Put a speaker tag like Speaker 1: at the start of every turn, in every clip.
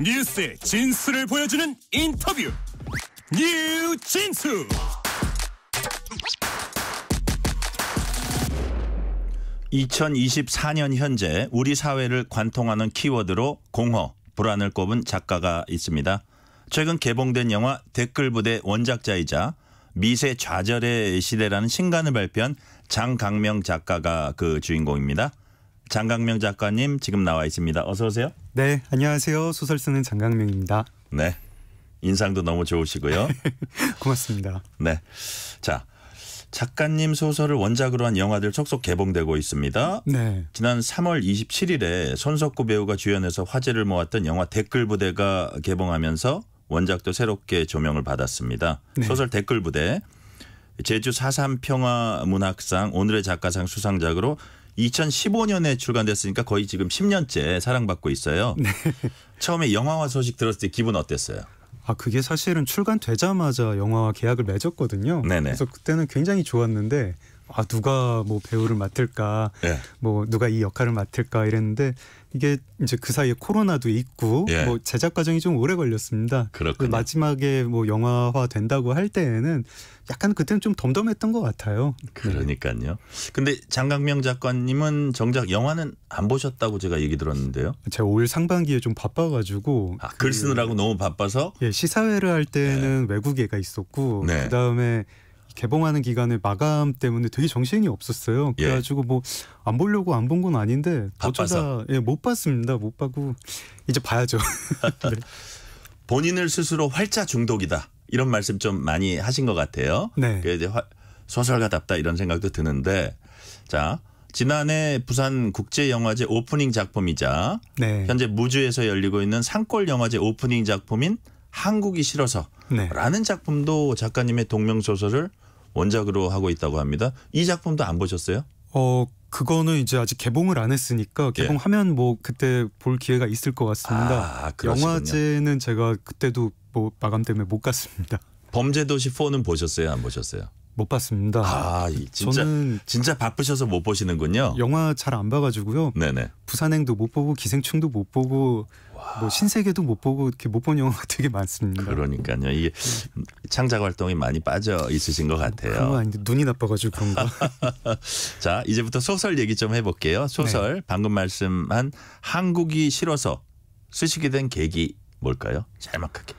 Speaker 1: 뉴스의 진수를 보여주는 인터뷰 뉴진수 (2024년) 현재 우리 사회를 관통하는 키워드로 공허 불안을 꼽은 작가가 있습니다 최근 개봉된 영화 댓글부대 원작자이자 미세 좌절의 시대라는 신간을 발표한 장강명 작가가 그 주인공입니다. 장강명 작가님 지금 나와 있습니다. 어서 오세요.
Speaker 2: 네, 안녕하세요. 소설 쓰는 장강명입니다.
Speaker 1: 네. 인상도 너무 좋으시고요.
Speaker 2: 고맙습니다.
Speaker 1: 네. 자, 작가님 소설을 원작으로 한 영화들 속속 개봉되고 있습니다. 네. 지난 3월 27일에 손석구 배우가 주연해서 화제를 모았던 영화 댓글 부대가 개봉하면서 원작도 새롭게 조명을 받았습니다. 네. 소설 댓글 부대 제주 4.3 평화문학상 오늘의 작가상 수상작으로 2015년에 출간됐으니까 거의 지금 10년째 사랑받고 있어요. 네. 처음에 영화화 소식 들었을 때 기분 어땠어요?
Speaker 2: 아 그게 사실은 출간되자마자 영화와 계약을 맺었거든요. 네네. 그래서 그때는 굉장히 좋았는데 아 누가 뭐 배우를 맡을까, 예. 뭐 누가 이 역할을 맡을까 이랬는데 이게 이제 그 사이에 코로나도 있고 예. 뭐 제작 과정이 좀 오래 걸렸습니다. 그렇군 마지막에 뭐 영화화 된다고 할 때에는 약간 그때는
Speaker 1: 좀 덤덤했던
Speaker 2: 것 같아요.
Speaker 1: 그러니까요. 근데 장강명 작가님은 정작 영화는 안 보셨다고 제가 얘기 들었는데요.
Speaker 2: 제가 올 상반기에 좀 바빠가지고 아, 그 글 쓰느라고
Speaker 1: 그, 너무 바빠서
Speaker 2: 예, 시사회를 할 때는 네. 외국애가 있었고 네. 그 다음에 개봉하는 기간에 마감 때문에 되게 정신이 없었어요. 예. 그래가지고 예. 뭐 뭐안 보려고 안 본 건 아닌데 어쩌다 예, 못 봤습니다. 못봐고
Speaker 1: 이제 봐야죠. 네. 본인을 스스로 활자 중독이다. 이런 말씀 좀 많이 하신 것 같아요. 네. 그 이제 소설가답다 이런 생각도 드는데 자 지난해 부산 국제영화제 오프닝 작품이자 네. 현재 무주에서 열리고 있는 산골 영화제 오프닝 작품인 한국이 싫어서라는 네. 작품도 작가님의 동명 소설을 원작으로 하고 있다고 합니다. 이 작품도 안 보셨어요?
Speaker 2: 어 그거는 이제 아직 개봉을 안 했으니까 예. 개봉하면 예. 뭐 그때 볼 기회가 있을 것 같습니다. 아, 영화제는
Speaker 1: 제가 그때도 마감 때문에 못 갔습니다. 범죄도시 4는 보셨어요? 안 보셨어요? 못 봤습니다. 아, 진짜 저는 진짜 바쁘셔서 못 보시는군요. 영화 잘 안 봐가지고요. 네네.
Speaker 2: 부산행도 못 보고 기생충도 못 보고 뭐 와. 뭐 신세계도 못 보고 이렇게 못 본 영화가 되게 많습니다.
Speaker 1: 그러니까요. 이게 창작 활동이 많이 빠져 있으신 것 같아요.
Speaker 2: 그 아닌데 눈이 나빠가지고 그런가.
Speaker 1: 자 이제부터 소설 얘기 좀 해볼게요. 소설 네. 방금 말씀한 한국이 싫어서 쓰시게 된 계기 뭘까요? 잘막하게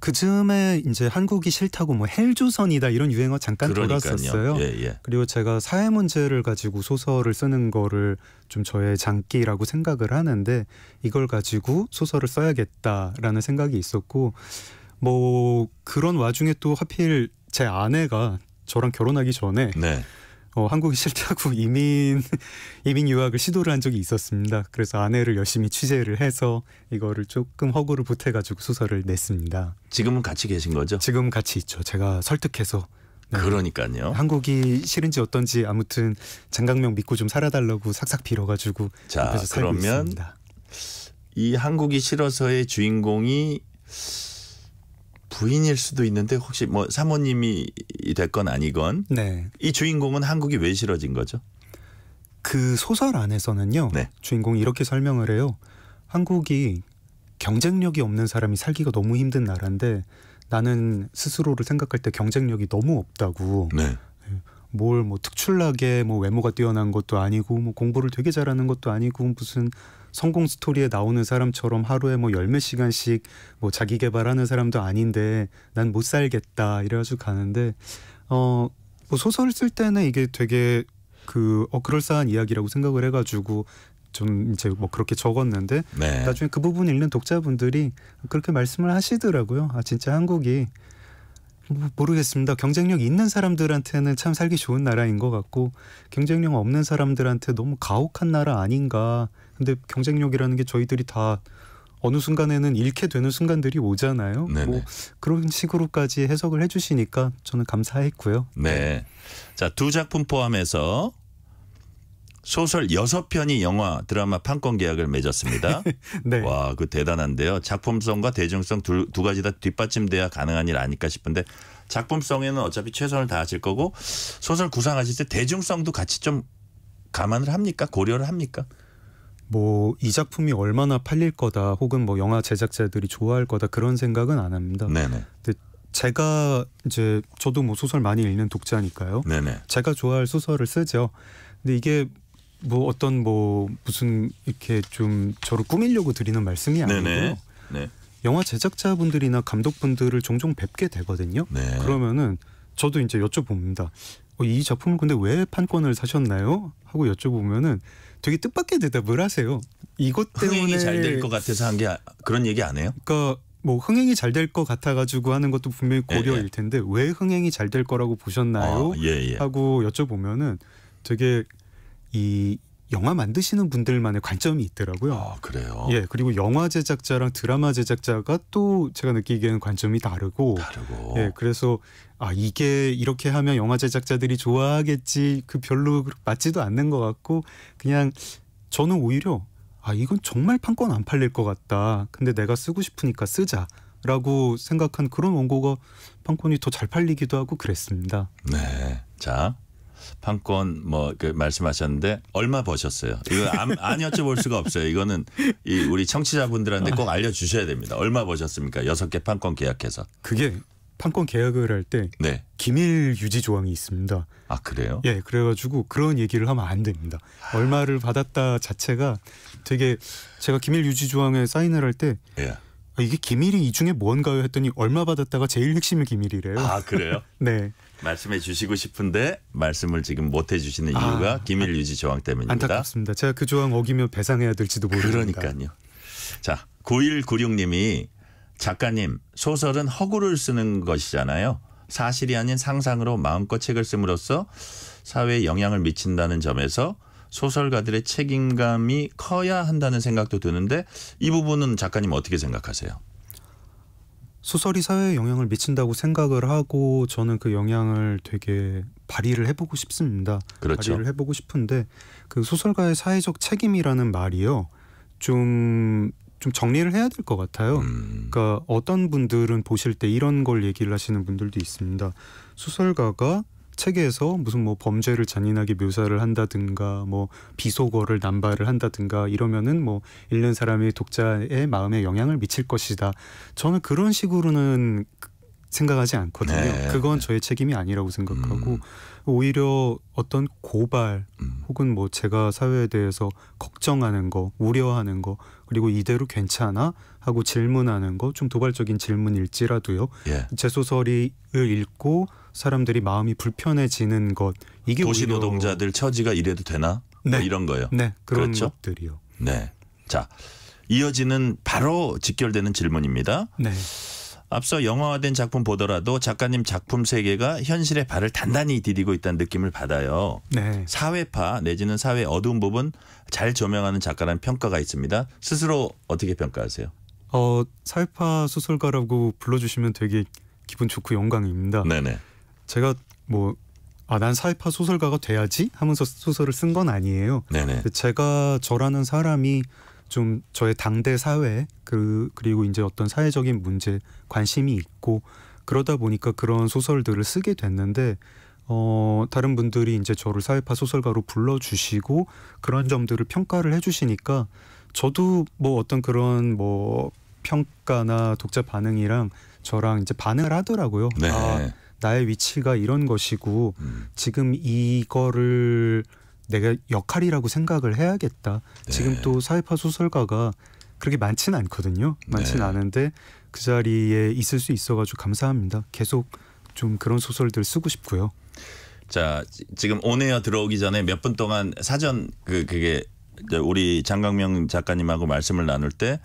Speaker 2: 그 즈음에 이제 한국이 싫다고 뭐 헬조선이다 이런 유행어 잠깐 돌았었어요. 예, 예. 그리고 제가 사회 문제를 가지고 소설을 쓰는 거를 좀 저의 장기라고 생각을 하는데 이걸 가지고 소설을 써야겠다라는 생각이 있었고 뭐 그런 와중에 또 하필 제 아내가 저랑 결혼하기 전에 네. 어, 한국이 패하고 이민 이민 유학을 시도를 한 적이 있었습니다. 그래서 아내를 열심히 취재를 해서 이거를 조금 허구를 보태가지고 소설을 냈습니다. 지금은 같이 계신 거죠? 지금 같이 있죠. 제가 설득해서. 네.
Speaker 1: 그러니까요.
Speaker 2: 한국이 싫은지 어떤지 아무튼 장강명 믿고 좀 살아달라고 삭삭 빌어가지고 자 그러면
Speaker 1: 이 한국이 싫어서의 주인공이 부인일 수도 있는데 혹시 뭐 사모님이 연 됐건 아니건 네. 이 주인공은 한국이 왜 싫어진 거죠?
Speaker 2: 그 소설 안에서는요. 네. 주인공이 이렇게 설명을 해요. 한국이 경쟁력이 없는 사람이 살기가 너무 힘든 나라인데 나는 스스로를 생각할 때 경쟁력이 너무 없다고. 네. 예. 뭘뭐 특출나게 뭐 외모가 뛰어난 것도 아니고 뭐 공부를 되게 잘하는 것도 아니고 무슨 성공 스토리에 나오는 사람처럼 하루에 뭐 열 몇 시간씩 뭐 자기 개발하는 사람도 아닌데 난 못 살겠다 이래가지고 가는데 어 뭐 소설을 쓸 때는 이게 되게 그어 그럴싸한 이야기라고 생각을 해가지고 좀 이제 뭐 그렇게 적었는데 네. 나중에 그 부분 읽는 독자분들이 그렇게 말씀을 하시더라고요. 아 진짜 한국이 모르겠습니다. 경쟁력 있는 사람들한테는 참 살기 좋은 나라인 것 같고 경쟁력 없는 사람들한테 너무 가혹한 나라 아닌가. 근데 경쟁력이라는 게 저희들이 다 어느 순간에는 잃게 되는 순간들이 오잖아요. 네네. 뭐 그런 식으로까지 해석을 해주시니까 저는 감사했고요.
Speaker 1: 네. 자두 작품 포함해서 소설 6편이 영화, 드라마 판권 계약을 맺었습니다. 네. 와, 그 대단한데요. 작품성과 대중성 두, 두 가지 다 뒷받침돼야 가능한 일 아닐까 싶은데 작품성에는 어차피 최선을 다하실 거고 소설 구상하실 때 대중성도 같이 좀 감안을 합니까? 고려를 합니까?
Speaker 2: 뭐 이 작품이 얼마나 팔릴 거다 혹은 뭐 영화 제작자들이 좋아할 거다 그런 생각은 안 합니다. 네네. 제가 이제 저도 뭐 소설 많이 읽는 독자니까요. 네네. 제가 좋아할 소설을 쓰죠. 근데 이게 뭐 어떤 뭐 무슨 이렇게 좀 저를 꾸밀려고 드리는 말씀이 아니고요. 네. 영화 제작자분들이나 감독분들을 종종 뵙게 되거든요. 네. 그러면은 저도 이제 여쭤봅니다. 어, 이 작품을 근데 왜 판권을 사셨나요? 하고 여쭤보면은 되게 뜻밖의 대답을 하세요. 이것 때문에 잘될 것
Speaker 1: 같아서 한게 아, 그런 얘기 안
Speaker 2: 해요? 그러니까 뭐 흥행이 잘 될 것 같아가지고 하는 것도 분명히 예, 예. 고려일 텐데 예, 예. 왜 흥행이 잘 될 거라고 보셨나요? 어, 예, 하고 여쭤보면은 되게 이 영화 만드시는 분들만의 관점이 있더라고요. 아, 그래요? 예, 그리고 영화 제작자랑 드라마 제작자가 또 제가 느끼기에는 관점이 다르고.
Speaker 1: 다르고. 예,
Speaker 2: 그래서 아, 이게 이렇게 하면 영화 제작자들이 좋아하겠지. 그 별로 맞지도 않는 것 같고, 그냥 저는 오히려 아, 이건 정말 판권 안 팔릴 것 같다. 근데 내가 쓰고 싶으니까 쓰자. 라고 생각한 그런 원고가 판권이 더 잘 팔리기도 하고 그랬습니다.
Speaker 1: 네. 자, 판권 뭐 그 말씀하셨는데 얼마 버셨어요? 이거 안, 안 여쭤볼 수가 없어요. 이거는 이 우리 청취자분들한테 꼭 알려주셔야 됩니다. 얼마 버셨습니까? 여섯 개 판권 계약해서.
Speaker 2: 그게 판권 계약을 할때 네. 기밀 유지 조항이 있습니다. 아 그래요? 예, 그래가지고 그런 얘기를 하면 안 됩니다. 얼마를 받았다 자체가 되게 제가 기밀 유지 조항에 사인을 할때 예. 아, 이게 기밀이 이 중에 뭔가요 했더니 얼마 받았다가 제일 핵심이 기밀이래요. 아 그래요? 네.
Speaker 1: 말씀해 주시고 싶은데 말씀을 지금 못 해주시는 아. 이유가 아, 기밀 유지 조항 때문입니다.
Speaker 2: 안타깝습니다. 제가 그 조항 어기면 배상해야 될지도 모르니까. 그러니까요.
Speaker 1: 자 9196님이 작가님 소설은 허구를 쓰는 것이잖아요. 사실이 아닌 상상으로 마음껏 책을 쓰므로써 사회에 영향을 미친다는 점에서 소설가들의 책임감이 커야 한다는 생각도 드는데 이 부분은 작가님 어떻게 생각하세요?
Speaker 2: 소설이 사회에 영향을 미친다고 생각을 하고 저는 그 영향을 되게 발휘를 해보고 싶습니다. 그렇죠. 발휘를 해보고 싶은데 그 소설가의 사회적 책임이라는 말이요 좀 좀 정리를 해야 될 것 같아요. 음. 그러니까 어떤 분들은 보실 때 이런 걸 얘기를 하시는 분들도 있습니다. 소설가가 책에서 무슨 뭐 범죄를 잔인하게 묘사를 한다든가 뭐 비속어를 남발을 한다든가 이러면은 뭐 읽는 사람이 독자의 마음에 영향을 미칠 것이다. 저는 그런 식으로는 생각하지 않거든요. 네. 그건 저의 책임이 아니라고 생각하고 음. 오히려 어떤 고발 음. 혹은 뭐 제가 사회에 대해서 걱정하는 거, 우려하는 거 그리고 이대로 괜찮아? 하고 질문하는 거 좀 도발적인 질문일지라도요. 예. 제 소설을 읽고 사람들이 마음이 불편해지는 것 이게 도시
Speaker 1: 노동자들 처지가 이래도 되나? 뭐 네. 뭐 이런 거요. 예 네, 그런 그렇죠? 것들이요. 네. 자, 이어지는 바로 직결되는 질문입니다. 네. 앞서 영화화된 작품 보더라도 작가님 작품 세계가 현실의 발을 단단히 디디고 있다는 느낌을 받아요. 네. 사회파 내지는 사회 어두운 부분 잘 조명하는 작가라는 평가가 있습니다. 스스로 어떻게 평가하세요?
Speaker 2: 어, 사회파 소설가라고 불러주시면 되게 기분 좋고 영광입니다. 네네. 제가 뭐 아, 난 사회파 소설가가 돼야지 하면서 소설을 쓴 건 아니에요. 네네. 제가 저라는 사람이 좀 저의 당대 사회 그 그리고 이제 어떤 사회적인 문제 관심이 있고 그러다 보니까 그런 소설들을 쓰게 됐는데 어 다른 분들이 이제 저를 사회파 소설가로 불러 주시고 그런 점들을 평가를 해 주시니까 저도 뭐 어떤 그런 뭐 평가나 독자 반응이랑 저랑 이제 반응을 하더라고요. 네. 아, 나의 위치가 이런 것이고 음. 지금 이거를 내가 역할이라고 생각을 해야겠다. 네. 지금 또 사회파 소설가가 그렇게 많지는 않거든요. 많지는 네. 않은데 그 자리에 있을 수 있어가지고 감사합니다. 계속 좀 그런 소설들 쓰고 싶고요.
Speaker 1: 자 지금 온에어 들어오기 전에 몇 분 동안 사전 그 그게 우리 장강명 작가님하고 말씀을 나눌 때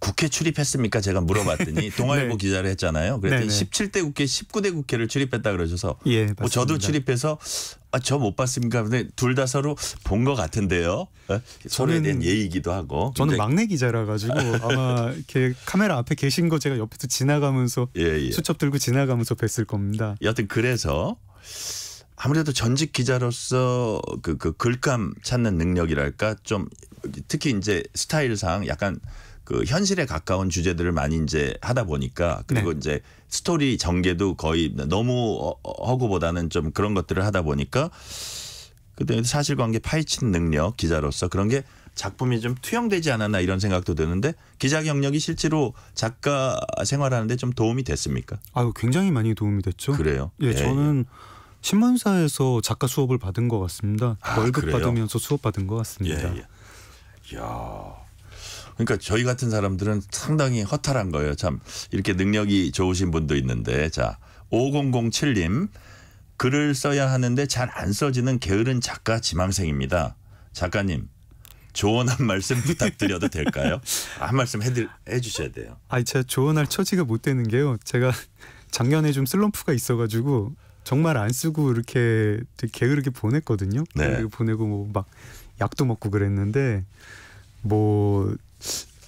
Speaker 1: 국회 출입했습니까? 제가 물어봤더니 네. 동아일보 네. 기자를 했잖아요. 그랬더니 네네. 17대 국회, 19대 국회를 출입했다 그러셔서 예, 뭐 저도 출입해서 아, 저 못 봤습니까? 근데 둘 다 서로 본 것 같은데요. 네? 서로에 대한 예의이기도 하고. 저는 막내
Speaker 2: 기자라 가지고 아마 이렇게 카메라 앞에 계신 거 제가 옆에서 지나가면서 예, 예. 수첩 들고 지나가면서 뵀을 겁니다.
Speaker 1: 여튼 그래서 아무래도 전직 기자로서 그, 그 글감 찾는 능력이랄까 좀 특히 이제 스타일상 약간 그 현실에 가까운 주제들을 많이 이제 하다 보니까 그리고 네. 이제 스토리 전개도 거의 너무 허구보다는 좀 그런 것들을 하다 보니까 그때 사실관계 파헤친 능력 기자로서 그런 게 작품이 좀 투영되지 않았나 이런 생각도 드는데 기자 경력이 실제로 작가 생활하는데 좀 도움이 됐습니까?
Speaker 2: 아유 굉장히 많이 도움이 됐죠. 그래요? 예, 예, 예. 저는 예. 신문사에서 작가 수업을 받은 것 같습니다. 아, 월급 그 받으면서 수업 받은 것 같습니다. 예,
Speaker 1: 예. 야. 그러니까 저희 같은 사람들은 상당히 허탈한 거예요. 참 이렇게 능력이 좋으신 분도 있는데 자 5007님 글을 써야 하는데 잘 안 써지는 게으른 작가 지망생입니다. 작가님 조언 한 말씀 부탁드려도 될까요? 한 말씀 해드, 해주셔야 돼요.
Speaker 2: 아니 제가 조언할 처지가 못 되는 게요. 제가 작년에 좀 슬럼프가 있어가지고 정말 안 쓰고 이렇게 게으르게 보냈거든요. 네. 게으르게 보내고 뭐막 약도 먹고 그랬는데 뭐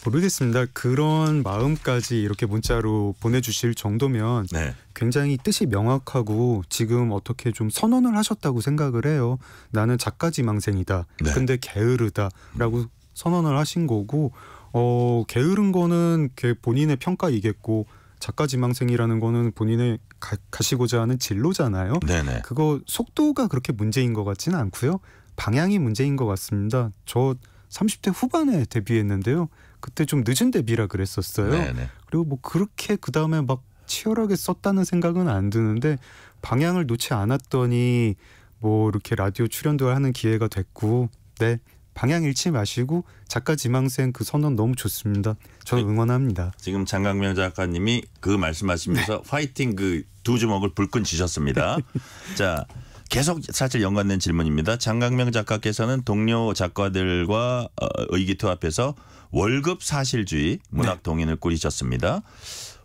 Speaker 2: 모르겠습니다. 그런 마음까지 이렇게 문자로 보내주실 정도면 네. 굉장히 뜻이 명확하고 지금 어떻게 좀 선언을 하셨다고 생각을 해요. 나는 작가 지망생이다. 네. 근데 게으르다라고 선언을 하신 거고 어 게으른 거는 본인의 평가이겠고 작가 지망생이라는 거는 본인의 가, 시고자 하는 진로잖아요. 네네. 그거 속도가 그렇게 문제인 것 같지는 않고요. 방향이 문제인 것 같습니다. 저 30대 후반에 데뷔했는데요. 그때 좀 늦은 데뷔라 그랬었어요. 네네. 네. 그리고 뭐 그렇게 그 다음에 막 치열하게 썼다는 생각은 안 드는데 방향을 놓지 않았더니 뭐 이렇게 라디오 출연도 하는 기회가 됐고 네 방향 잃지 마시고 작가 지망생 그 선언 너무 좋습니다. 저는 네. 응원합니다.
Speaker 1: 지금 장강명 작가님이 그 말씀하시면서 네. 화이팅 그 두 주먹을 불끈 쥐셨습니다. 자. 계속 사실 연관된 질문입니다. 장강명 작가께서는 동료 작가들과 어, 의기투합해서 월급 사실주의 문학 네. 동인을 꾸리셨습니다.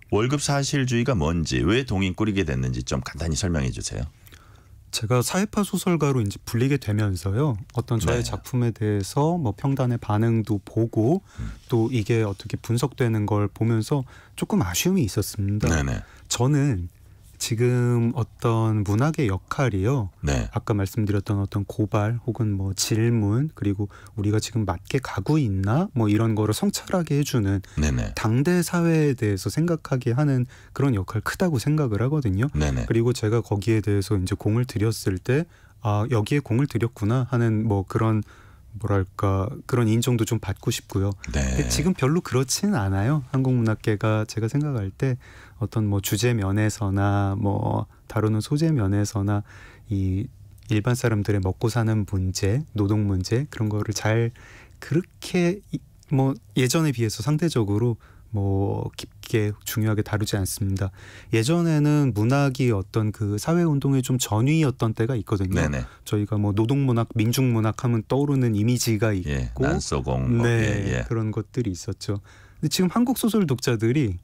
Speaker 1: 월급 사실주의가 뭔지 왜 동인 꾸리게 됐는지 좀 간단히 설명해 주세요.
Speaker 2: 제가 사회파 소설가로 이제 불리게 되면서요. 어떤 저의 네. 작품에 대해서 뭐 평단의 반응도 보고 음. 또 이게 어떻게 분석되는 걸 보면서 조금 아쉬움이 있었습니다. 네네. 저는 지금 어떤 문학의 역할이요. 네. 아까 말씀드렸던 어떤 고발 혹은 뭐 질문 그리고 우리가 지금 맞게 가고 있나 뭐 이런 거를 성찰하게 해주는 네네. 당대 사회에 대해서 생각하게 하는 그런 역할 크다고 생각을 하거든요. 네네. 그리고 제가 거기에 대해서 이제 공을 들였을 때 아 여기에 공을 들였구나 하는 뭐 그런 뭐랄까 그런 인정도 좀 받고 싶고요. 네. 지금 별로 그렇지는 않아요. 한국 문학계가 제가 생각할 때 어떤 뭐 주제 면에서나 뭐 다루는 소재 면에서나 이 일반 사람들의 먹고 사는 문제, 노동 문제 그런 거를 잘 그렇게 뭐 예전에 비해서 상대적으로 뭐 렇게 중요하게 다루지 않습니다. 예전에는 문학이 어떤 그 사회 운동의 좀 전위였던 때가 있거든요. 네네. 저희가 뭐 노동 문학, 민중 문학 하면 떠오르는 이미지가 예, 있고
Speaker 1: 예, 난소공 뭐, 네, 예,
Speaker 2: 예. 그런 것들이 있었죠. 근데 지금 한국 소설 독자들이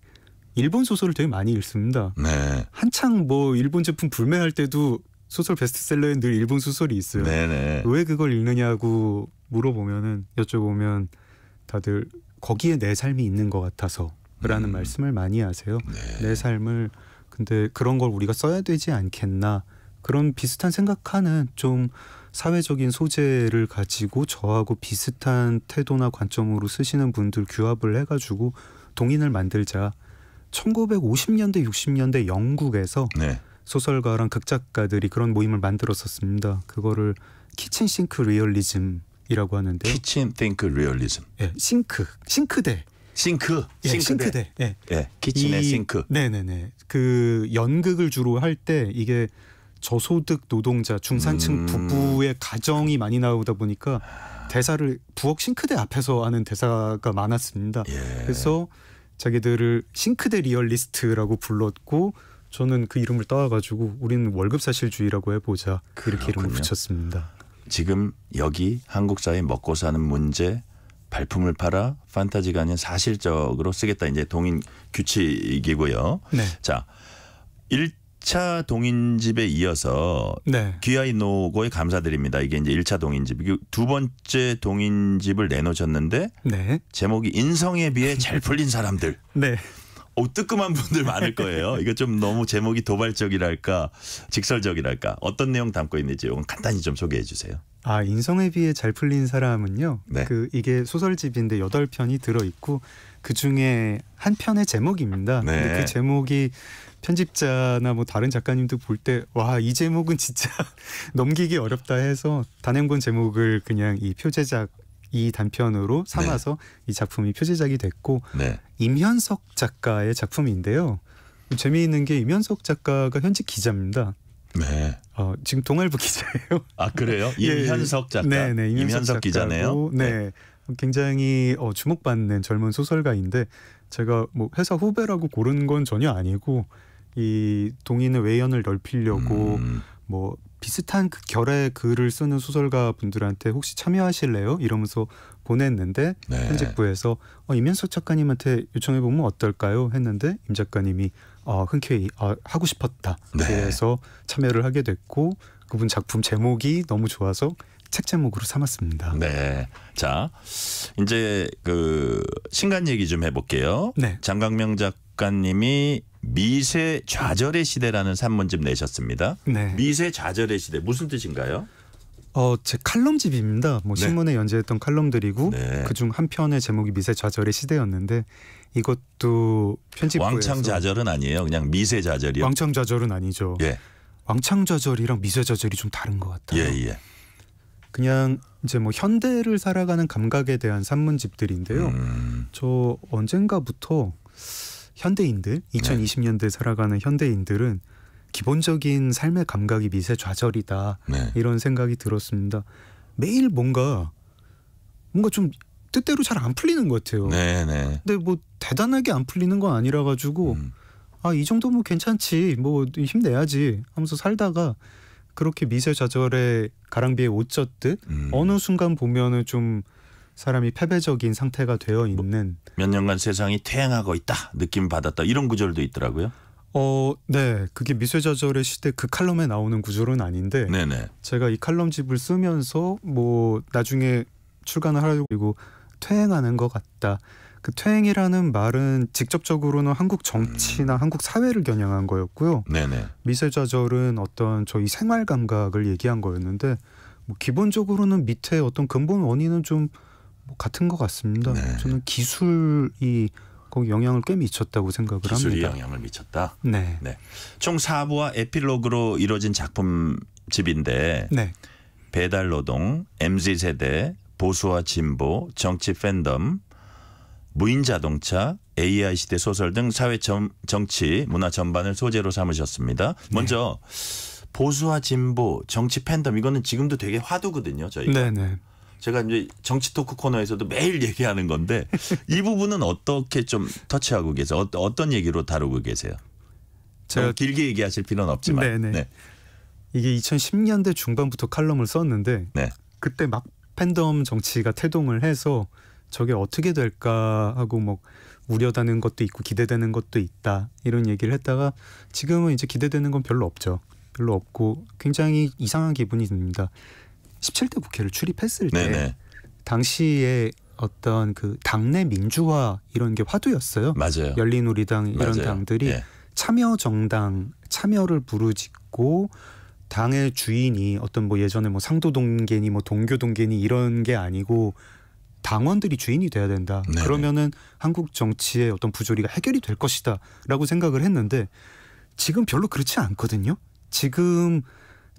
Speaker 2: 일본 소설을 되게 많이 읽습니다. 네. 한창 뭐 일본 제품 불매할 때도 소설 베스트셀러에 늘 일본 소설이 있어요. 네네. 왜 그걸 읽느냐고 물어보면은 여쭤보면 다들 거기에 내 삶이 있는 것 같아서 라는 음. 말씀을 많이 하세요. 네. 내 삶을 근데 그런 걸 우리가 써야 되지 않겠나 그런 비슷한 생각하는 좀 사회적인 소재를 가지고 저하고 비슷한 태도나 관점으로 쓰시는 분들 규합을 해가지고 동인을 만들자. 1950년대 60년대 영국에서 네. 소설가랑 극작가들이 그런 모임을 만들었었습니다. 그거를 키친 싱크 리얼리즘이라고 하는데요. 키친
Speaker 1: 싱크 리얼리즘. 예,
Speaker 2: 싱크 싱크대. 싱크, 예, 싱크대, 예.
Speaker 1: 예. 키친의 싱크.
Speaker 2: 네네네. 그 연극을 주로 할 때 이게 저소득 노동자, 중산층 음. 부부의 가정이 많이 나오다 보니까 대사를 부엌 싱크대 앞에서 하는 대사가 많았습니다. 예. 그래서 자기들을 싱크대 리얼리스트라고 불렀고 저는 그 이름을 따와가지고 우리는 월급 사실주의라고 해보자 그렇게 이름을 붙였습니다.
Speaker 1: 지금 여기 한국 사회 먹고 사는 문제 발품을 팔아 판타지가 아닌 사실적으로 쓰겠다 이제 동인 규칙이고요. 네. 자, 1차 동인집에 이어서 네. 귀하이 노고에 감사드립니다. 이게 이제 1차 동인집. 두 번째 동인집을 내놓으셨는데 네. 제목이 인성에 비해 잘 풀린 사람들. 네. 오, 어, 뜨끔한 분들 많을 거예요. 이거 좀 너무 제목이 도발적이랄까, 직설적이랄까. 어떤 내용 담고 있는지 이건 간단히 좀 소개해 주세요.
Speaker 2: 아 인성에 비해 잘 풀린 사람은요. 네. 그 이게 소설집인데 여덟 편이 들어 있고 그 중에 한 편의 제목입니다. 네. 근데 그 제목이 편집자나 뭐 다른 작가님도 볼 때 와 이 제목은 진짜 넘기기 어렵다 해서 단행본 제목을 그냥 이 표제작 이 단편으로 삼아서 네. 이 작품이 표제작이 됐고 네. 임현석 작가의 작품인데요. 재미있는 게 임현석 작가가 현직 기자입니다. 네. 어, 지금 동아일보 기자예요. 아 그래요? 예. 임현석 작가. 네, 네, 임현석, 임현석 기자네요. 네. 네. 굉장히 어, 주목받는 젊은 소설가인데 제가 뭐 회사 후배라고 고른 건 전혀 아니고 이 동인의 외연을 넓히려고 음. 뭐 비슷한 그 결의 글을 쓰는 소설가 분들한테 혹시 참여하실래요? 이러면서 보냈는데 네. 편집부에서 어, 임현석 작가님한테 요청해 보면 어떨까요? 했는데 임 작가님이 어, 흔쾌히 어, 하고 싶었다. 네. 그래서 참여를 하게 됐고 그분 작품 제목이 너무 좋아서 책 제목으로 삼았습니다.
Speaker 1: 네. 자, 이제 그 신간 얘기 좀 해볼게요. 네. 장강명 작가님이 미세 좌절의 시대라는 산문집 내셨습니다. 네. 미세 좌절의 시대 무슨 뜻인가요?
Speaker 2: 어, 제 칼럼집입니다. 뭐 네. 신문에 연재했던 칼럼들이고 네. 그중 한 편의 제목이 미세 좌절의 시대였는데 이것도 편집 왕창 좌절은
Speaker 1: 아니에요. 그냥 미세 좌절이요. 왕창 좌절은 아니죠. 예.
Speaker 2: 왕창 좌절이랑 미세 좌절이 좀 다른 것 같아요. 예, 예. 그냥 이제 뭐 현대를 살아가는 감각에 대한 산문집들인데요. 음. 저 언젠가부터 현대인들, 2020년대 네. 살아가는 현대인들은 기본적인 삶의 감각이 미세 좌절이다 네. 이런 생각이 들었습니다. 매일 뭔가 뭔가 좀 뜻대로 잘 안 풀리는 것 같아요.
Speaker 1: 네네. 네.
Speaker 2: 근데 뭐 대단하게 안 풀리는 건 아니라 가지고 음. 아이 정도 면 뭐 괜찮지 뭐 힘내야지 하면서 살다가 그렇게 미세좌절에 가랑비에 옷젖듯 음. 어느 순간 보면은 좀 사람이 패배적인 상태가 되어 뭐 있는
Speaker 1: 몇 년간 세상이 퇴행하고 있다 느낌 받았다 이런 구절도 있더라고요.
Speaker 2: 어, 네, 그게 미세좌절의 시대 그 칼럼에 나오는 구절은 아닌데, 네네. 네. 제가 이 칼럼집을 쓰면서 뭐 나중에 출간을 하려고 퇴행하는 것 같다. 그 퇴행이라는 말은 직접적으로는 한국 정치나 음. 한국 사회를 겨냥한 거였고요. 네네. 미세좌절은 어떤 저희 생활 감각을 얘기한 거였는데 뭐 기본적으로는 밑에 어떤 근본 원인은 좀 뭐 같은 것 같습니다. 네. 저는 기술이 거기 영향을 꽤 미쳤다고 생각을 기술이 합니다. 기술이 영향을
Speaker 1: 미쳤다. 네. 네. 총 4부와 에필로그로 이루어진 작품집인데 네. 배달 노동, MZ 세대, 보수와 진보, 정치 팬덤, 무인 자동차, AI 시대 소설 등 사회 점, 정치, 문화 전반을 소재로 삼으셨습니다. 먼저 네. 보수와 진보, 정치 팬덤 이거는 지금도 되게 화두거든요, 저희가. 네, 네. 제가 이제 정치 토크 코너에서도 매일 얘기하는 건데 이 부분은 어떻게 좀 터치하고 계세요? 어, 어떤 얘기로 다루고 계세요? 제가 길게 얘기하실 필요는 없지만. 네네. 네. 네.
Speaker 2: 이게 2010년대 중반부터 칼럼을 썼는데 네. 그때 막 팬덤 정치가 태동을 해서 저게 어떻게 될까 하고 뭐 우려되는 것도 있고 기대되는 것도 있다 이런 얘기를 했다가 지금은 이제 기대되는 건 별로 없죠. 별로 없고 굉장히 이상한 기분이 듭니다. 17대 국회를 출입했을 때 네네. 당시에 어떤 그 당내 민주화 이런 게 화두였어요. 맞아요. 열린우리당 이런 맞아요. 당들이 네. 예. 참여 정당 참여를 부르짖고 당의 주인이 어떤 뭐 예전에 뭐 상도 동계니 뭐 동교 동계니 이런 게 아니고 당원들이 주인이 돼야 된다. 네, 네 그러면은 한국 정치의 어떤 부조리가 해결이 될 것이다라고 생각을 했는데 지금 별로 그렇지 않거든요. 지금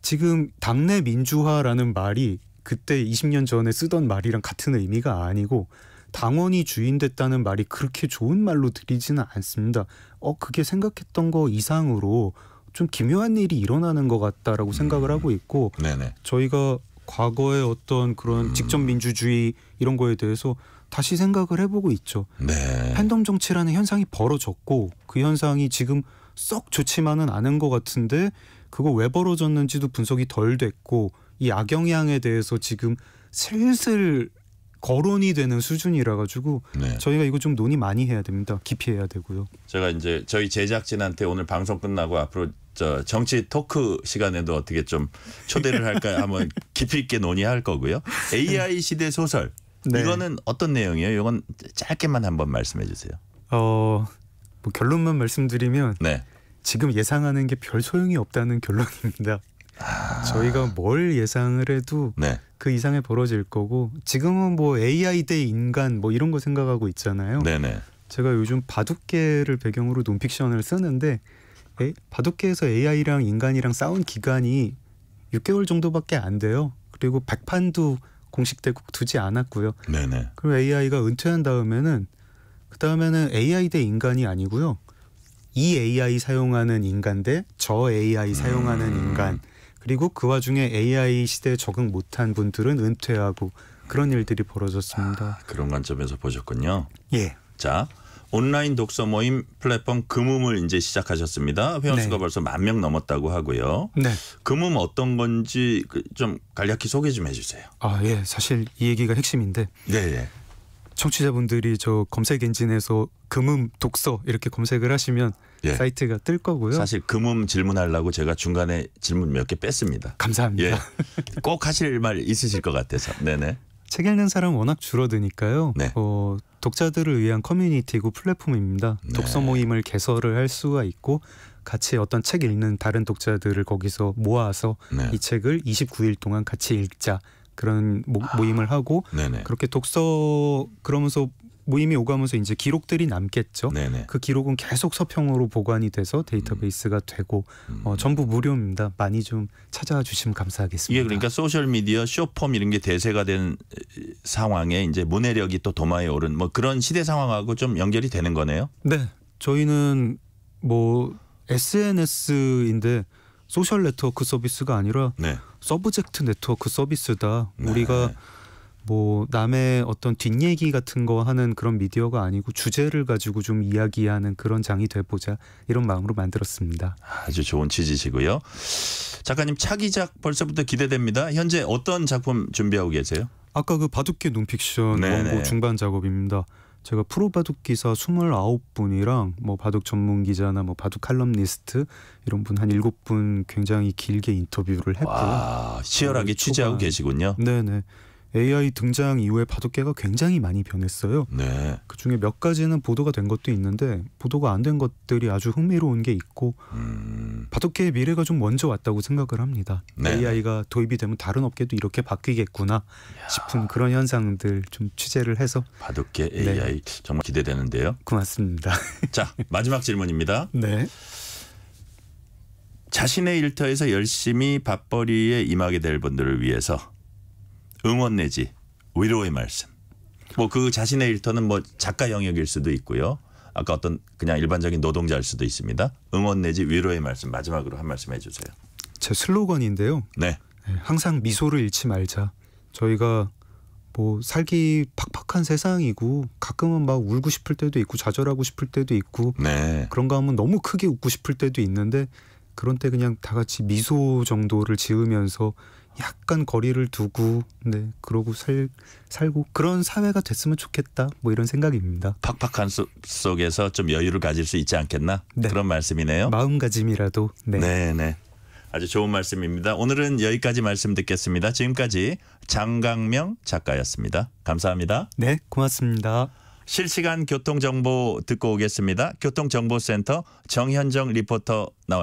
Speaker 2: 지금 당내 민주화라는 말이 그때 20년 전에 쓰던 말이랑 같은 의미가 아니고 당원이 주인 됐다는 말이 그렇게 좋은 말로 들리지는 않습니다. 어 그게 생각했던 거 이상으로 좀 기묘한 일이 일어나는 것 같다라고 생각을 음. 하고 있고 네네. 저희가 과거의 어떤 그런 음. 직접 민주주의 이런 거에 대해서 다시 생각을 해보고 있죠. 네. 팬덤 정치라는 현상이 벌어졌고 그 현상이 지금 썩 좋지만은 않은 것 같은데 그거 왜 벌어졌는지도 분석이 덜 됐고 이 악영향에 대해서 지금 슬슬 거론이 되는 수준이라 가지고 네. 저희가 이거 좀 논의 많이 해야 됩니다. 깊이 해야 되고요.
Speaker 1: 제가 이제 저희 제작진한테 오늘 방송 끝나고 앞으로 저 정치 토크 시간에도 어떻게 좀 초대를 할까 한번 깊이 있게 논의할 거고요. AI 시대 소설 네. 이거는 어떤 내용이에요? 이건 짧게만 한번 말씀해 주세요.
Speaker 2: 어, 뭐 결론만 말씀드리면 네. 지금 예상하는 게 별 소용이 없다는 결론입니다. 아... 저희가 뭘 예상을 해도 네. 그 이상에 벌어질 거고 지금은 뭐 AI 대 인간 뭐 이런 거 생각하고 있잖아요. 네네. 제가 요즘 바둑계를 배경으로 논픽션을 쓰는데 바둑계에서 AI랑 인간이랑 싸운 기간이 6개월 정도밖에 안 돼요. 그리고 백판도 공식 대국 두지 않았고요. 네네. 그럼 AI가 은퇴한 다음에는 그 다음에는 AI 대 인간이 아니고요. 이 AI 사용하는 인간 대 저 AI 음. 사용하는 음. 인간 그리고 그 와중에 AI 시대에 적응 못한 분들은 은퇴하고 그런 일들이 벌어졌습니다.
Speaker 1: 아, 그런 관점에서 보셨군요. 예. 자 온라인 독서 모임 플랫폼 금음을 이제 시작하셨습니다. 회원 수가 네. 벌써 만 명 넘었다고 하고요. 네. 금음 어떤 건지 그 좀 간략히 소개 좀 해주세요.
Speaker 2: 아 예, 사실 이 얘기가 핵심인데. 네. 예. 청취자분들이 저 검색 엔진에서 금음 독서 이렇게 검색을 하시면 예. 사이트가 뜰 거고요. 사실
Speaker 1: 금음 질문하려고 제가 중간에 질문 몇 개 뺐습니다. 감사합니다. 예. 꼭 하실 말 있으실 것 같아서. 네네.
Speaker 2: 책 읽는 사람 워낙 줄어드니까요. 네. 어, 독자들을 위한 커뮤니티고 플랫폼입니다. 네. 독서 모임을 개설을 할 수가 있고 같이 어떤 책 읽는 다른 독자들을 거기서 모아서 네. 이 책을 29일 동안 같이 읽자 그런 모, 임을 하고 네 그렇게 독서 그러면서 모임이 오가면서 이제 기록들이 남겠죠. 네네. 그 기록은 계속 서평으로 보관이 돼서 데이터베이스가 음. 되고 어, 음. 전부 무료입니다. 많이 좀 찾아 와 주시면 감사하겠습니다.
Speaker 1: 이게 그러니까 소셜 미디어, 쇼폼 이런 게 대세가 된 상황에 이제 문해력이 또 도마에 오른 뭐 그런 시대 상황하고 좀 연결이 되는 거네요.
Speaker 2: 네, 저희는 뭐 SNS인데 소셜 네트워크 서비스가 아니라 네. 서브젝트 네트워크 서비스다. 네. 우리가 뭐 남의 어떤 뒷얘기 같은 거 하는 그런 미디어가 아니고 주제를 가지고 좀 이야기하는 그런 장이 돼보자 이런 마음으로 만들었습니다.
Speaker 1: 아주 좋은 취지시고요. 작가님 차기작 벌써부터 기대됩니다. 현재 어떤 작품 준비하고 계세요?
Speaker 2: 아까 그 바둑계 논픽션 네네. 원고 네. 중반 작업입니다. 제가 프로 바둑 기사 29분이랑 뭐 바둑 전문 기자나 뭐 바둑 칼럼니스트 이런 분 한 7분 굉장히 길게 인터뷰를 했고요.
Speaker 1: 와, 치열하게 네, 취재하고 계시군요.
Speaker 2: 네네. 네. AI 등장 이후에 바둑계가 굉장히 많이 변했어요. 네. 그 중에 몇 가지는 보도가 된 것도 있는데 보도가 안 된 것들이 아주 흥미로운 게 있고 음... 바둑계의 미래가 좀 먼저 왔다고 생각을 합니다. 네. AI가 도입이 되면 다른 업계도 이렇게 바뀌겠구나 야... 싶은 그런 현상들 좀 취재를 해서
Speaker 1: 바둑계 AI 네. 정말 기대되는데요. 고맙습니다. 자 마지막 질문입니다. 네. 자신의 일터에서 열심히 밥벌이에 임하게 될 분들을 위해서 응원 내지 위로의 말씀. 뭐 그 자신의 일터는 뭐 작가 영역일 수도 있고요. 아까 어떤 그냥 일반적인 노동자일 수도 있습니다. 응원 내지 위로의 말씀 마지막으로 한 말씀 해주세요.
Speaker 2: 제 슬로건인데요. 네. 네 항상 미소를 잃지 말자. 저희가 뭐 살기 팍팍한 세상이고 가끔은 막 울고 싶을 때도 있고 좌절하고 싶을 때도 있고 네. 그런가 하면 너무 크게 웃고 싶을 때도 있는데 그런 때 그냥 다 같이 미소 정도를 지으면서 약간 거리를 두고 네 그러고 살 살고 그런 사회가 됐으면 좋겠다 뭐 이런 생각입니다.
Speaker 1: 팍팍한 속에서 좀 여유를 가질 수 있지 않겠나 네. 그런 말씀이네요. 마음가짐이라도 네. 네네 네. 아주 좋은 말씀입니다. 오늘은 여기까지 말씀 듣겠습니다. 지금까지 장강명 작가였습니다. 감사합니다.
Speaker 2: 네 고맙습니다.
Speaker 1: 실시간 교통정보 듣고 오겠습니다. 교통정보센터 정현정 리포터 나와.